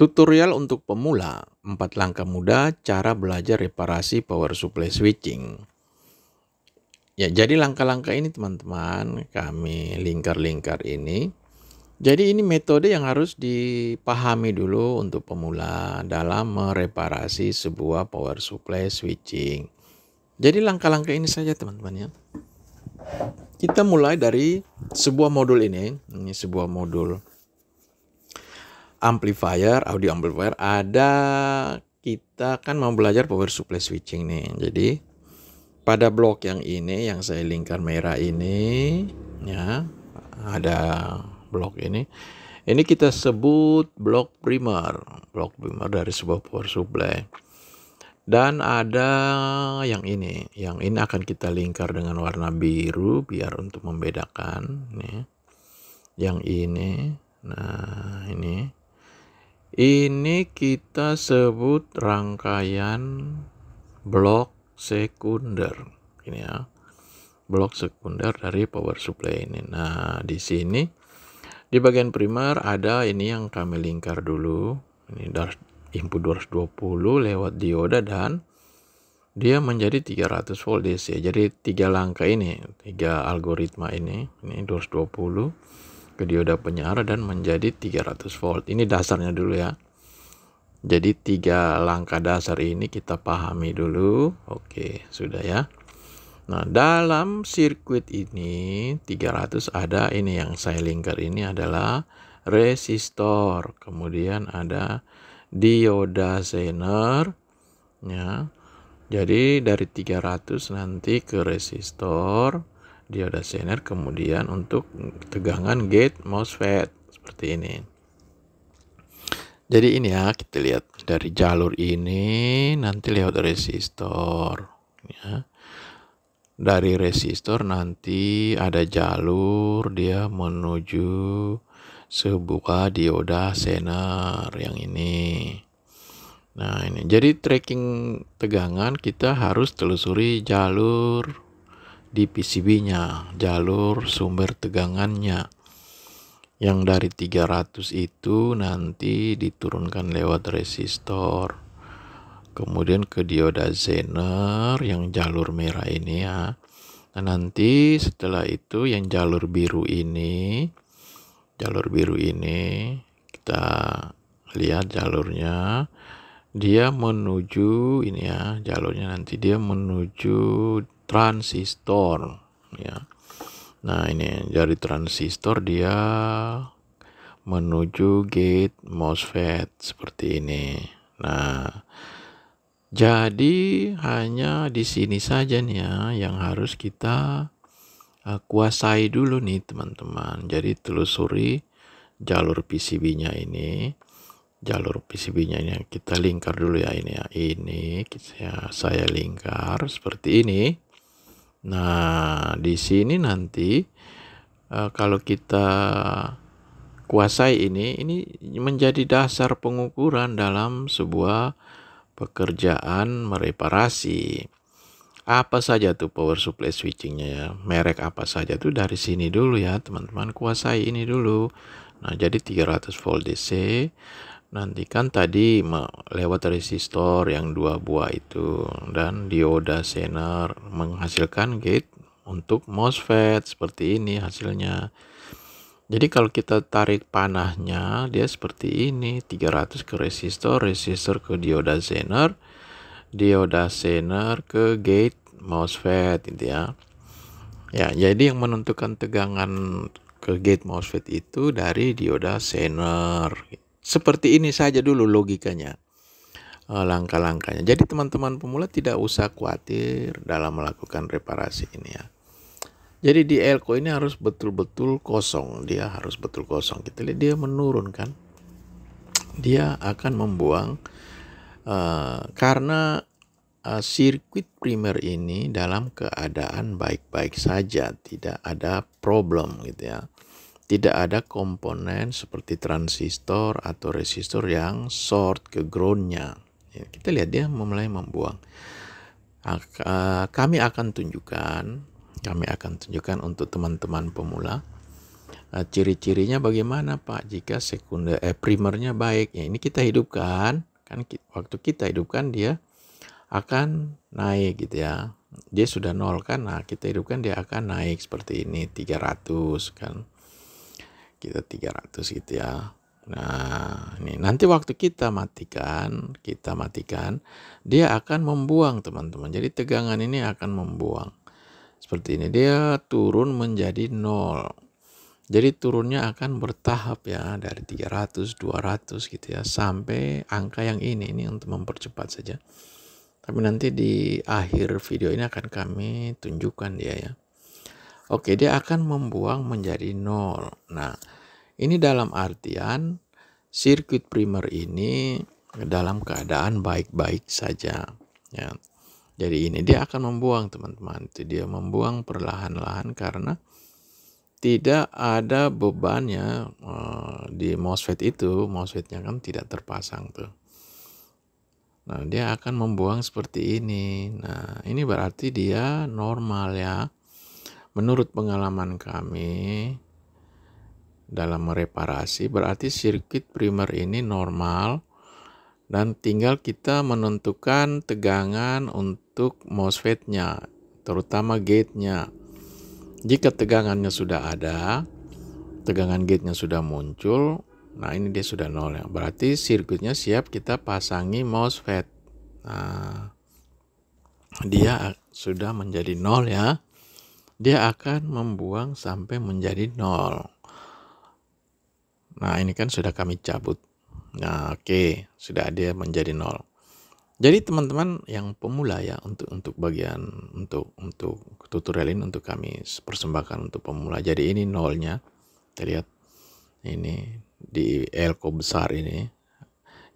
Tutorial untuk pemula, 4 langkah mudah cara belajar reparasi power supply switching. Ya, jadi langkah-langkah ini teman-teman, kami lingkar-lingkar ini. Jadi ini metode yang harus dipahami dulu untuk pemula dalam mereparasi sebuah power supply switching. Jadi langkah-langkah ini saja teman-teman ya. Kita mulai dari sebuah modul ini, ini sebuah modul amplifier, audio amplifier ada kita kan mau belajar power supply switching nih. Jadi pada blok yang ini yang saya lingkar merah ini ya ada blok ini. Ini kita sebut blok primer, blok primer dari sebuah power supply. Dan ada yang ini, yang ini akan kita lingkar dengan warna biru biar untuk membedakan nih. Yang ini, nah ini ini kita sebut rangkaian blok sekunder. Ini ya. Blok sekunder dari power supply ini. Nah, di sini di bagian primer ada ini yang kami lingkar dulu. Ini input 220 lewat dioda dan dia menjadi 300 volt DC. Jadi tiga langkah ini, tiga algoritma ini, ini 220 ke dioda penyiar dan menjadi 300 volt. Ini dasarnya dulu ya. Jadi tiga langkah dasar ini kita pahami dulu. Oke, sudah ya. Nah, dalam sirkuit ini 300 ada ini yang saya lingkar ini adalah resistor. Kemudian ada dioda zener ya. Jadi dari 300 nanti ke resistor dioda siener kemudian untuk tegangan gate MOSFET seperti ini jadi ini ya kita lihat dari jalur ini nanti lewat resistor ya dari resistor nanti ada jalur dia menuju sebuah dioda senar yang ini nah ini jadi tracking tegangan kita harus telusuri jalur di PCB-nya, jalur sumber tegangannya. Yang dari 300 itu nanti diturunkan lewat resistor. Kemudian ke dioda zener yang jalur merah ini ya. Nah, nanti setelah itu yang jalur biru ini jalur biru ini kita lihat jalurnya dia menuju ini ya jalurnya nanti dia menuju transistor ya. Nah, ini dari transistor dia menuju gate MOSFET seperti ini. Nah, jadi hanya di sini saja nih ya yang harus kita uh, kuasai dulu nih teman-teman. Jadi telusuri jalur PCB-nya ini. Jalur PCB-nya ini kita lingkar dulu ya ini ya. Ini saya saya lingkar seperti ini. Nah, di sini nanti eh, kalau kita kuasai ini, ini menjadi dasar pengukuran dalam sebuah pekerjaan mereparasi. Apa saja tuh power supply switchingnya ya? Merek apa saja tuh dari sini dulu ya teman-teman kuasai ini dulu. Nah jadi 300 volt DC, nanti kan tadi lewat resistor yang dua buah itu dan dioda senar menghasilkan gate untuk MOSFET seperti ini hasilnya jadi kalau kita tarik panahnya dia seperti ini 300 ke resistor resistor ke dioda senar dioda senar ke gate MOSFET gitu ya ya jadi yang menentukan tegangan ke gate MOSFET itu dari dioda senar gitu seperti ini saja dulu logikanya, eh, langkah-langkahnya. Jadi teman-teman pemula tidak usah khawatir dalam melakukan reparasi ini ya. Jadi di elko ini harus betul-betul kosong, dia harus betul kosong. Kita lihat dia menurunkan, dia akan membuang uh, karena uh, sirkuit primer ini dalam keadaan baik-baik saja, tidak ada problem gitu ya tidak ada komponen seperti transistor atau resistor yang short ke groundnya. Ya, kita lihat dia mulai membuang. Eh, kami akan tunjukkan, kami akan tunjukkan untuk teman-teman pemula eh, ciri-cirinya bagaimana Pak jika sekunder eh, primernya baik. Ya, ini kita hidupkan, kan waktu kita hidupkan dia akan naik gitu ya. Dia sudah nol kan, nah kita hidupkan dia akan naik seperti ini 300 kan kita gitu, 300 gitu ya nah ini nanti waktu kita matikan kita matikan dia akan membuang teman-teman jadi tegangan ini akan membuang seperti ini dia turun menjadi nol jadi turunnya akan bertahap ya dari 300 200 gitu ya sampai angka yang ini ini untuk mempercepat saja tapi nanti di akhir video ini akan kami tunjukkan dia ya Oke, dia akan membuang menjadi nol. Nah, ini dalam artian sirkuit primer ini dalam keadaan baik-baik saja. Ya. Jadi ini dia akan membuang teman-teman. itu Dia membuang perlahan-lahan karena tidak ada bebannya eh, di MOSFET itu. MOSFETnya kan tidak terpasang tuh. Nah, dia akan membuang seperti ini. Nah, ini berarti dia normal ya. Menurut pengalaman kami dalam mereparasi berarti sirkuit primer ini normal dan tinggal kita menentukan tegangan untuk mosfetnya terutama gate-nya. Jika tegangannya sudah ada, tegangan gate-nya sudah muncul, Nah ini dia sudah nol ya. Berarti sirkuitnya siap kita pasangi MOSFET. Nah dia sudah menjadi nol ya dia akan membuang sampai menjadi nol. Nah, ini kan sudah kami cabut. Nah, oke, okay. sudah ada menjadi nol. Jadi teman-teman yang pemula ya untuk untuk bagian untuk untuk tutorial ini untuk kami persembahkan untuk pemula. Jadi ini nolnya, terlihat ini di elko besar ini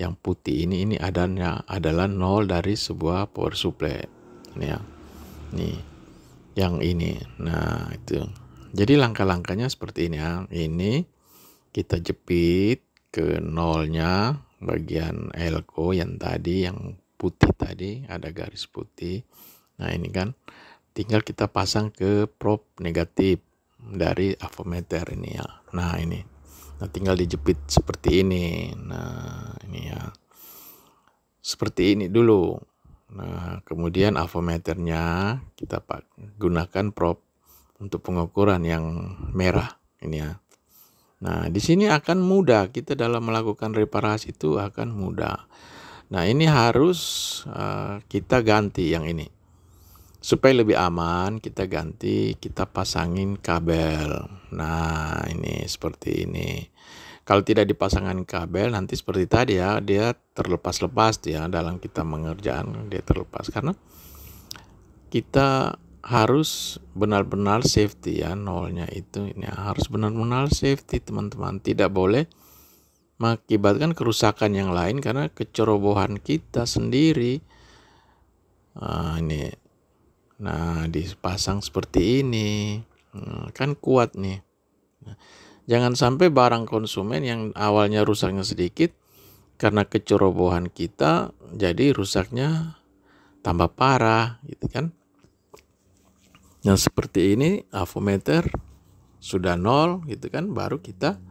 yang putih ini ini adanya adalah nol dari sebuah power supply ini ya. Nih yang ini. Nah, itu. Jadi langkah-langkahnya seperti ini ya. Ini kita jepit ke nolnya bagian elko yang tadi yang putih tadi ada garis putih. Nah, ini kan tinggal kita pasang ke prop negatif dari avometer ini ya. Nah, ini. Nah, tinggal dijepit seperti ini. Nah, ini ya. Seperti ini dulu. Nah, kemudian avometernya kita gunakan prop untuk pengukuran yang merah ini ya. Nah, di sini akan mudah kita dalam melakukan reparasi itu akan mudah. Nah, ini harus uh, kita ganti yang ini. Supaya lebih aman, kita ganti, kita pasangin kabel. Nah, ini seperti ini. Kalau tidak dipasangkan kabel nanti seperti tadi ya, dia terlepas-lepas ya dalam kita mengerjakan dia terlepas karena kita harus benar-benar safety ya nolnya itu ini harus benar-benar safety teman-teman tidak boleh mengakibatkan kerusakan yang lain karena kecerobohan kita sendiri nah, ini nah dipasang seperti ini hmm, kan kuat nih Jangan sampai barang konsumen yang awalnya rusaknya sedikit karena kecerobohan kita jadi rusaknya tambah parah gitu kan. Yang seperti ini avometer sudah nol gitu kan baru kita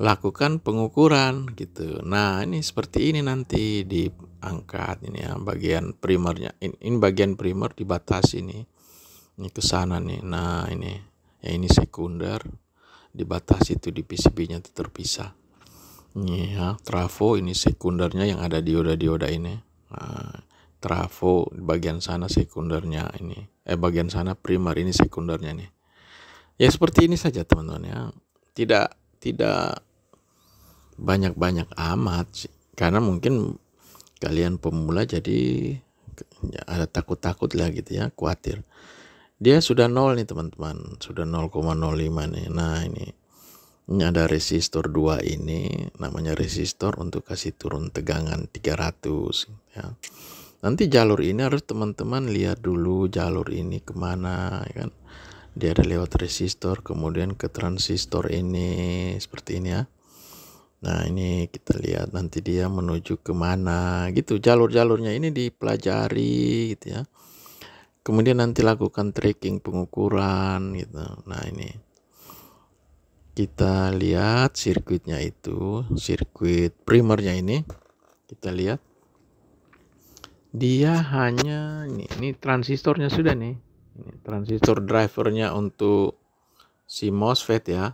lakukan pengukuran gitu. Nah, ini seperti ini nanti diangkat ini ya bagian primernya. Ini, ini bagian primer dibatasi ini. Ini ke sana nih. Nah, ini ya ini sekunder dibatasi itu di PCB-nya itu terpisah. Nih, ya, trafo ini sekundernya yang ada dioda-dioda ini. Nah, trafo bagian sana sekundernya ini. Eh bagian sana primer ini sekundernya nih. Ya seperti ini saja teman-teman ya. Tidak tidak banyak-banyak amat sih. Karena mungkin kalian pemula jadi ya, ada takut-takut lah gitu ya, khawatir dia sudah nol nih teman-teman sudah 0,05 nih nah ini ini ada resistor dua ini namanya resistor untuk kasih turun tegangan 300 ya nanti jalur ini harus teman-teman lihat dulu jalur ini kemana ya kan dia ada lewat resistor kemudian ke transistor ini seperti ini ya nah ini kita lihat nanti dia menuju kemana gitu jalur-jalurnya ini dipelajari gitu ya kemudian nanti lakukan tracking pengukuran gitu nah ini kita lihat sirkuitnya itu sirkuit primernya ini kita lihat dia hanya ini, ini transistornya sudah nih ini transistor drivernya untuk si MOSFET ya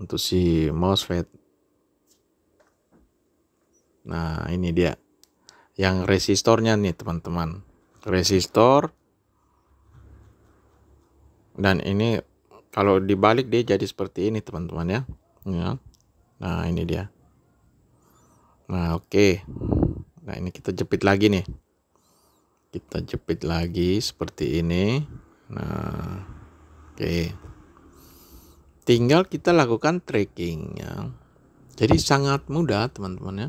untuk si MOSFET nah ini dia yang resistornya nih teman-teman resistor dan ini kalau dibalik dia jadi seperti ini teman-teman ya. ya nah ini dia nah oke okay. nah ini kita jepit lagi nih kita jepit lagi seperti ini nah oke okay. tinggal kita lakukan tracking ya jadi sangat mudah teman-teman ya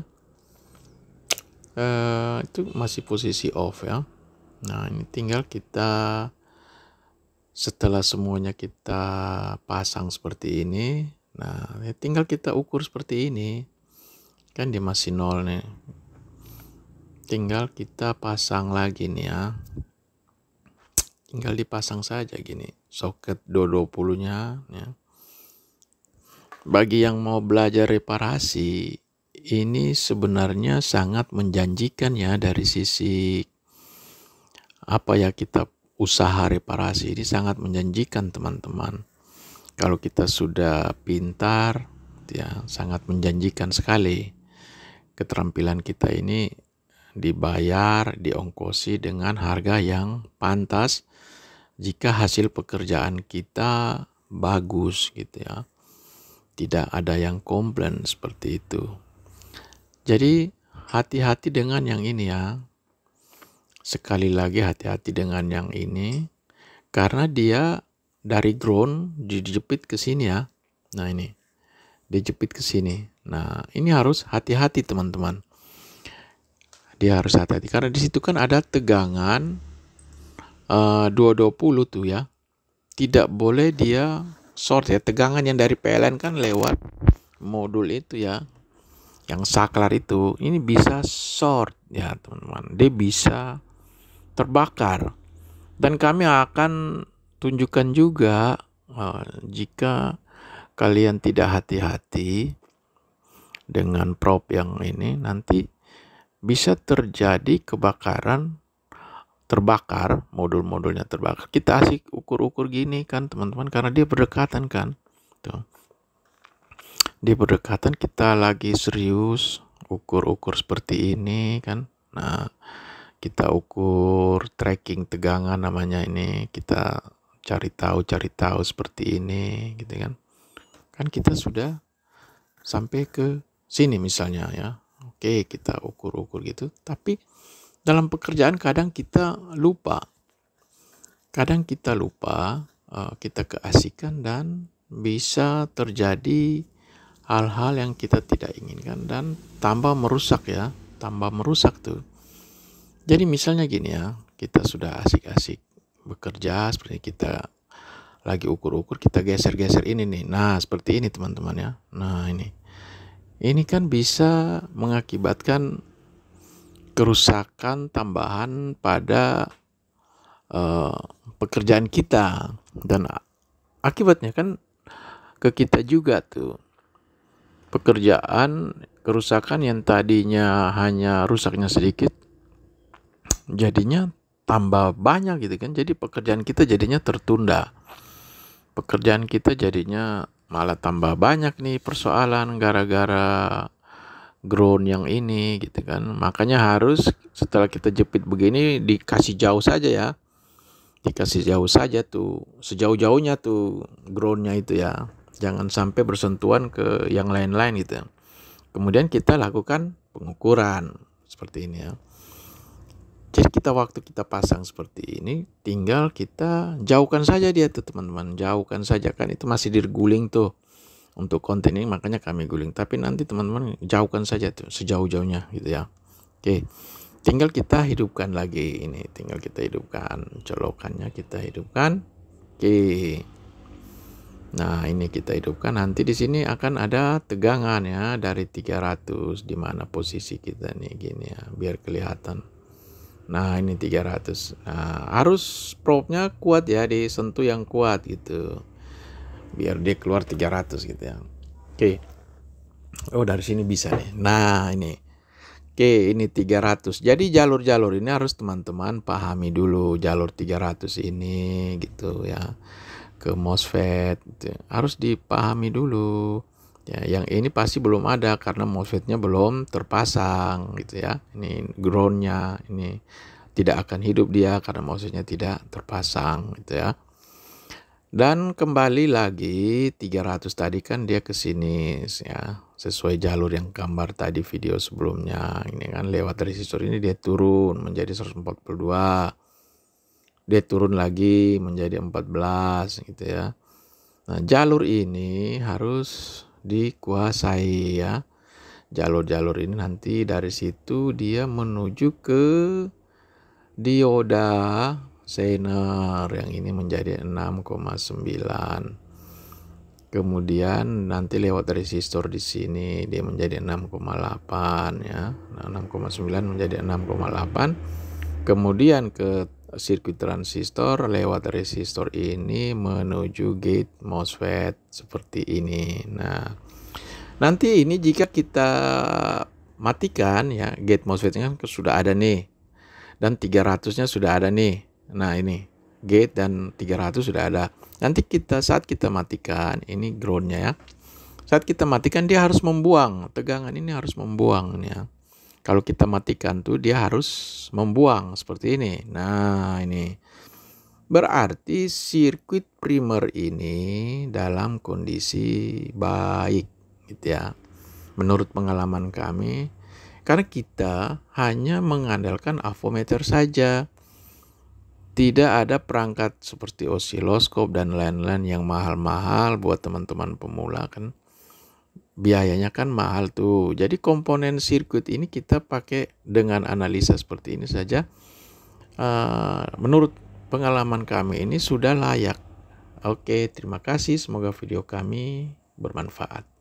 uh, itu masih posisi off ya Nah, ini tinggal kita setelah semuanya kita pasang seperti ini. Nah, ya tinggal kita ukur seperti ini. Kan dia masih nol nih. Tinggal kita pasang lagi nih ya. Tinggal dipasang saja gini. Soket 220-nya ya. Bagi yang mau belajar reparasi, ini sebenarnya sangat menjanjikan ya dari sisi apa ya kita usaha reparasi ini sangat menjanjikan teman-teman. Kalau kita sudah pintar, ya sangat menjanjikan sekali. Keterampilan kita ini dibayar, diongkosi dengan harga yang pantas jika hasil pekerjaan kita bagus gitu ya. Tidak ada yang komplain seperti itu. Jadi hati-hati dengan yang ini ya. Sekali lagi hati-hati dengan yang ini karena dia dari ground dijepit ke sini ya. Nah ini dijepit ke sini. Nah ini harus hati-hati teman-teman. Dia harus hati-hati karena disitu kan ada tegangan eh, uh, 220 tuh ya. Tidak boleh dia short ya tegangan yang dari PLN kan lewat modul itu ya yang saklar itu ini bisa short ya teman-teman dia bisa terbakar. Dan kami akan tunjukkan juga eh, jika kalian tidak hati-hati dengan prop yang ini nanti bisa terjadi kebakaran terbakar, modul-modulnya terbakar. Kita asik ukur-ukur gini kan teman-teman karena dia berdekatan kan. Tuh. Dia berdekatan kita lagi serius ukur-ukur seperti ini kan. Nah, kita ukur tracking tegangan namanya ini kita cari tahu cari tahu seperti ini gitu kan kan kita sudah sampai ke sini misalnya ya oke kita ukur ukur gitu tapi dalam pekerjaan kadang kita lupa kadang kita lupa eh, kita keasikan dan bisa terjadi hal-hal yang kita tidak inginkan dan tambah merusak ya tambah merusak tuh jadi misalnya gini ya, kita sudah asik-asik bekerja seperti kita lagi ukur-ukur kita geser-geser ini nih. Nah, seperti ini teman-teman ya. Nah, ini. Ini kan bisa mengakibatkan kerusakan tambahan pada uh, pekerjaan kita dan akibatnya kan ke kita juga tuh. Pekerjaan kerusakan yang tadinya hanya rusaknya sedikit jadinya tambah banyak gitu kan jadi pekerjaan kita jadinya tertunda pekerjaan kita jadinya malah tambah banyak nih persoalan gara-gara ground yang ini gitu kan makanya harus setelah kita jepit begini dikasih jauh saja ya dikasih jauh saja tuh sejauh-jauhnya tuh groundnya itu ya jangan sampai bersentuhan ke yang lain-lain gitu kemudian kita lakukan pengukuran seperti ini ya jadi kita waktu kita pasang seperti ini, tinggal kita jauhkan saja dia tuh teman-teman, jauhkan saja kan itu masih diguling tuh untuk konten ini makanya kami guling. Tapi nanti teman-teman jauhkan saja tuh sejauh-jauhnya gitu ya. Oke, tinggal kita hidupkan lagi ini, tinggal kita hidupkan colokannya kita hidupkan. Oke. Nah, ini kita hidupkan. Nanti di sini akan ada tegangan ya dari 300 di mana posisi kita nih gini ya, biar kelihatan. Nah, ini 300. Nah, harus probe-nya kuat ya, disentuh yang kuat gitu. Biar dia keluar 300 gitu ya. Oke. Oh, dari sini bisa nih. Nah, ini. Oke, ini 300. Jadi jalur-jalur ini harus teman-teman pahami dulu jalur 300 ini gitu ya. Ke MOSFET gitu. harus dipahami dulu. Ya, yang ini pasti belum ada karena mosfetnya belum terpasang gitu ya. Ini groundnya ini tidak akan hidup dia karena mosfetnya tidak terpasang gitu ya. Dan kembali lagi 300 tadi kan dia ke sini ya, sesuai jalur yang gambar tadi video sebelumnya. Ini kan lewat resistor ini dia turun menjadi 142. Dia turun lagi menjadi 14 gitu ya. Nah, jalur ini harus dikuasai ya. Jalur-jalur ini nanti dari situ dia menuju ke dioda senar yang ini menjadi 6,9. Kemudian nanti lewat resistor di sini dia menjadi 6,8 ya. Nah, 6,9 menjadi 6,8. Kemudian ke sirkuit transistor lewat resistor ini menuju gate MOSFET seperti ini. Nah, nanti ini jika kita matikan ya gate MOSFET-nya kan sudah ada nih. Dan 300-nya sudah ada nih. Nah, ini gate dan 300 sudah ada. Nanti kita saat kita matikan ini groundnya ya. Saat kita matikan dia harus membuang, tegangan ini harus membuang ya. Kalau kita matikan tuh dia harus membuang seperti ini. Nah, ini. Berarti sirkuit primer ini dalam kondisi baik gitu ya. Menurut pengalaman kami karena kita hanya mengandalkan avometer saja. Tidak ada perangkat seperti osiloskop dan lain-lain yang mahal-mahal buat teman-teman pemula kan biayanya kan mahal tuh. Jadi komponen sirkuit ini kita pakai dengan analisa seperti ini saja. Eh, menurut pengalaman kami ini sudah layak. Oke, terima kasih. Semoga video kami bermanfaat.